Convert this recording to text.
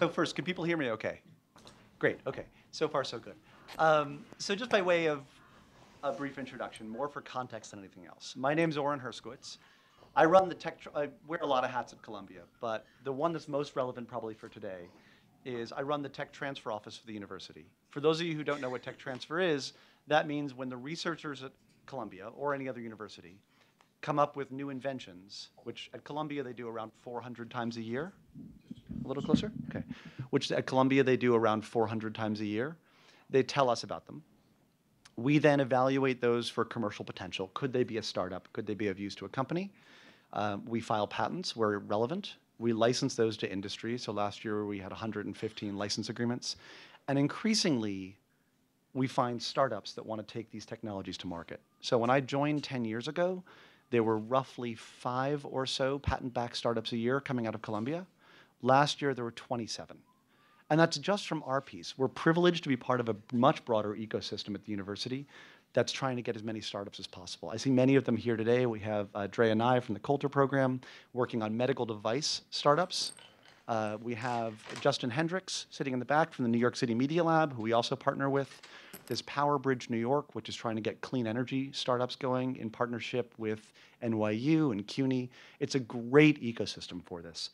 So first, can people hear me okay? Great, okay. So far, so good. Um, so just by way of a brief introduction, more for context than anything else. My name's Oren Herskowitz. I run the tech, I wear a lot of hats at Columbia, but the one that's most relevant probably for today is I run the tech transfer office for the university. For those of you who don't know what tech transfer is, that means when the researchers at Columbia or any other university come up with new inventions, which at Columbia they do around 400 times a year, a little closer? Okay. Which at Columbia they do around 400 times a year. They tell us about them. We then evaluate those for commercial potential. Could they be a startup? Could they be of use to a company? Uh, we file patents where relevant. We license those to industry. So last year we had 115 license agreements. And increasingly, we find startups that want to take these technologies to market. So when I joined 10 years ago, there were roughly five or so patent backed startups a year coming out of Columbia. Last year, there were 27. And that's just from our piece. We're privileged to be part of a much broader ecosystem at the university that's trying to get as many startups as possible. I see many of them here today. We have uh, Dre and I from the Coulter program working on medical device startups. Uh, we have Justin Hendricks sitting in the back from the New York City Media Lab, who we also partner with. There's PowerBridge New York, which is trying to get clean energy startups going in partnership with NYU and CUNY. It's a great ecosystem for this.